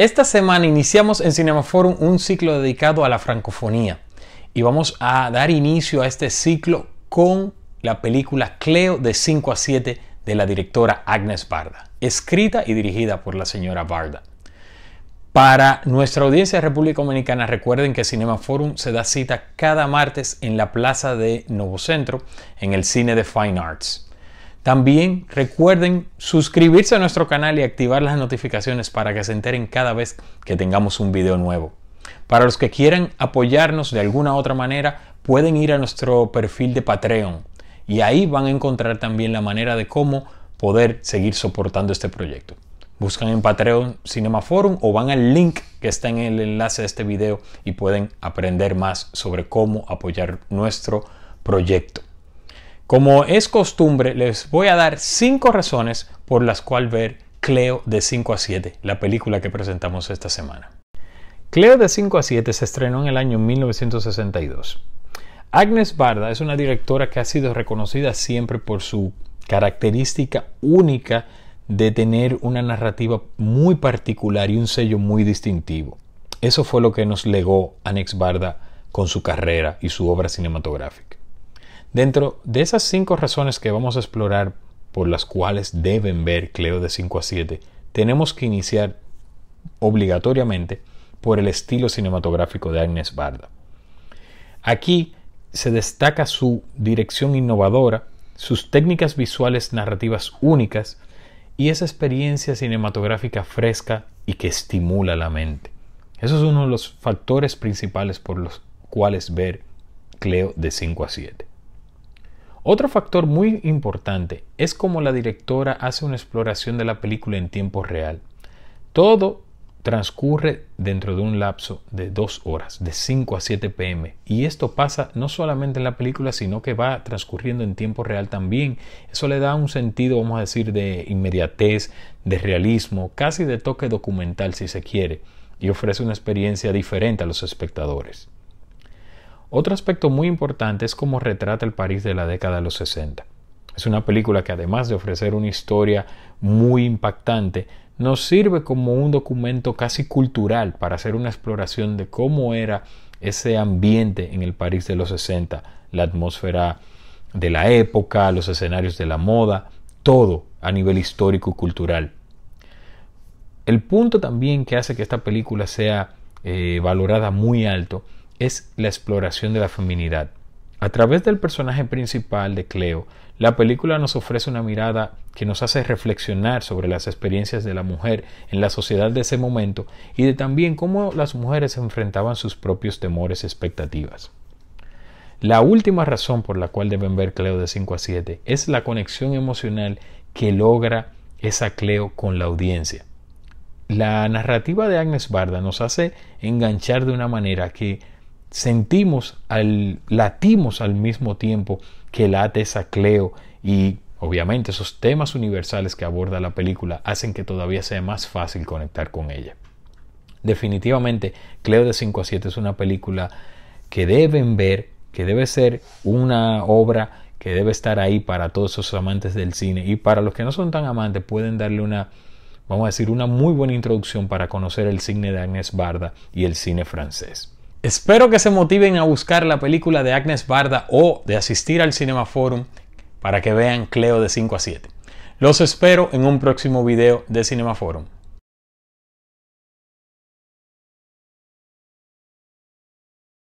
Esta semana iniciamos en Cinema Forum un ciclo dedicado a la francofonía y vamos a dar inicio a este ciclo con la película Cleo de 5 a 7 de la directora Agnes Barda, escrita y dirigida por la señora Barda. Para nuestra audiencia de República Dominicana, recuerden que Cinema Forum se da cita cada martes en la plaza de Centro en el Cine de Fine Arts. También recuerden suscribirse a nuestro canal y activar las notificaciones para que se enteren cada vez que tengamos un video nuevo. Para los que quieran apoyarnos de alguna otra manera, pueden ir a nuestro perfil de Patreon y ahí van a encontrar también la manera de cómo poder seguir soportando este proyecto. Buscan en Patreon Cinema Forum o van al link que está en el enlace de este video y pueden aprender más sobre cómo apoyar nuestro proyecto. Como es costumbre, les voy a dar cinco razones por las cuales ver Cleo de 5 a 7, la película que presentamos esta semana. Cleo de 5 a 7 se estrenó en el año 1962. Agnes Barda es una directora que ha sido reconocida siempre por su característica única de tener una narrativa muy particular y un sello muy distintivo. Eso fue lo que nos legó Agnes Barda con su carrera y su obra cinematográfica. Dentro de esas cinco razones que vamos a explorar por las cuales deben ver Cleo de 5 a 7, tenemos que iniciar obligatoriamente por el estilo cinematográfico de Agnes Barda. Aquí se destaca su dirección innovadora, sus técnicas visuales narrativas únicas y esa experiencia cinematográfica fresca y que estimula la mente. Eso es uno de los factores principales por los cuales ver Cleo de 5 a 7. Otro factor muy importante es cómo la directora hace una exploración de la película en tiempo real. Todo transcurre dentro de un lapso de dos horas, de 5 a 7 pm. Y esto pasa no solamente en la película, sino que va transcurriendo en tiempo real también. Eso le da un sentido, vamos a decir, de inmediatez, de realismo, casi de toque documental si se quiere, y ofrece una experiencia diferente a los espectadores. Otro aspecto muy importante es cómo retrata el París de la década de los 60. Es una película que además de ofrecer una historia muy impactante, nos sirve como un documento casi cultural para hacer una exploración de cómo era ese ambiente en el París de los 60, la atmósfera de la época, los escenarios de la moda, todo a nivel histórico y cultural. El punto también que hace que esta película sea eh, valorada muy alto es la exploración de la feminidad. A través del personaje principal de Cleo, la película nos ofrece una mirada que nos hace reflexionar sobre las experiencias de la mujer en la sociedad de ese momento y de también cómo las mujeres enfrentaban sus propios temores y expectativas. La última razón por la cual deben ver Cleo de 5 a 7 es la conexión emocional que logra esa Cleo con la audiencia. La narrativa de Agnes Barda nos hace enganchar de una manera que sentimos, al, latimos al mismo tiempo que late Cleo y obviamente esos temas universales que aborda la película hacen que todavía sea más fácil conectar con ella. Definitivamente, Cleo de 5 a 7 es una película que deben ver, que debe ser una obra que debe estar ahí para todos esos amantes del cine y para los que no son tan amantes pueden darle una, vamos a decir, una muy buena introducción para conocer el cine de Agnès Barda y el cine francés. Espero que se motiven a buscar la película de Agnes Barda o de asistir al Cinema Forum para que vean Cleo de 5 a 7. Los espero en un próximo video de Cinema Forum.